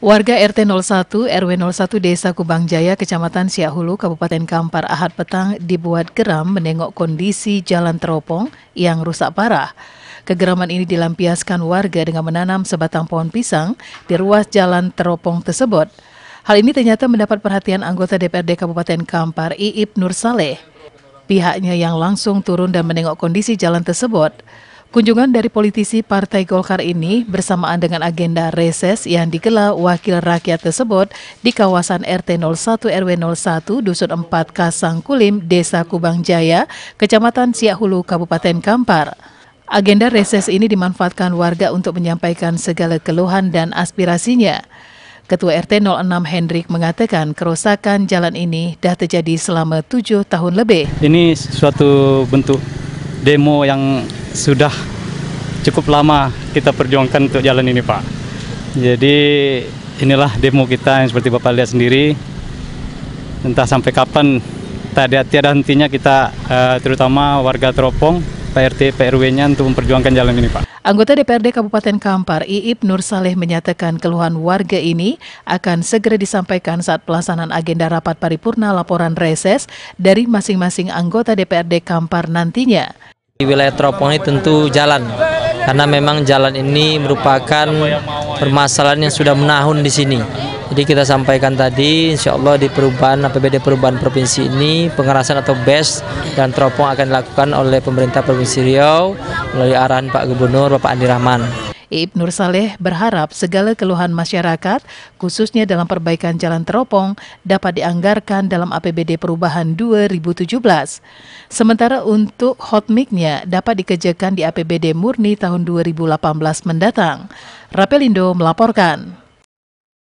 Warga RT 01 RW 01 Desa Kubang Jaya, Kecamatan Siahulu Kabupaten Kampar Ahad Petang dibuat geram menengok kondisi jalan teropong yang rusak parah. Kegeraman ini dilampiaskan warga dengan menanam sebatang pohon pisang di ruas jalan teropong tersebut. Hal ini ternyata mendapat perhatian anggota DPRD Kabupaten Kampar Iib Nur Saleh. Pihaknya yang langsung turun dan menengok kondisi jalan tersebut. Kunjungan dari politisi Partai Golkar ini bersamaan dengan agenda reses yang digelar wakil rakyat tersebut di kawasan RT 01 RW 01 Dusun 4 Kasang Kulim, Desa Kubang Jaya, Kecamatan siak Kabupaten Kampar. Agenda reses ini dimanfaatkan warga untuk menyampaikan segala keluhan dan aspirasinya. Ketua RT 06 Hendrik mengatakan kerusakan jalan ini dah terjadi selama tujuh tahun lebih. Ini suatu bentuk demo yang sudah cukup lama kita perjuangkan untuk jalan ini Pak. Jadi inilah demo kita yang seperti Bapak lihat sendiri. Entah sampai kapan tadi tiada hentinya kita eh, terutama warga Teropong, PRT, PRW-nya untuk memperjuangkan jalan ini Pak. Anggota DPRD Kabupaten Kampar, Iib Nur Saleh menyatakan keluhan warga ini akan segera disampaikan saat pelaksanaan agenda rapat paripurna laporan reses dari masing-masing anggota DPRD Kampar nantinya. Di wilayah teropong ini tentu jalan, karena memang jalan ini merupakan permasalahan yang sudah menahun di sini. Jadi kita sampaikan tadi, insya Allah di perubahan APBD perubahan provinsi ini pengerasan atau best dan teropong akan dilakukan oleh pemerintah Provinsi Riau melalui arahan Pak Gubernur Bapak Andi Rahman. Ibn Nur Saleh berharap segala keluhan masyarakat, khususnya dalam perbaikan jalan teropong, dapat dianggarkan dalam APBD Perubahan 2017. Sementara untuk hot mic-nya dapat dikerjakan di APBD Murni tahun 2018 mendatang. Rapelindo melaporkan.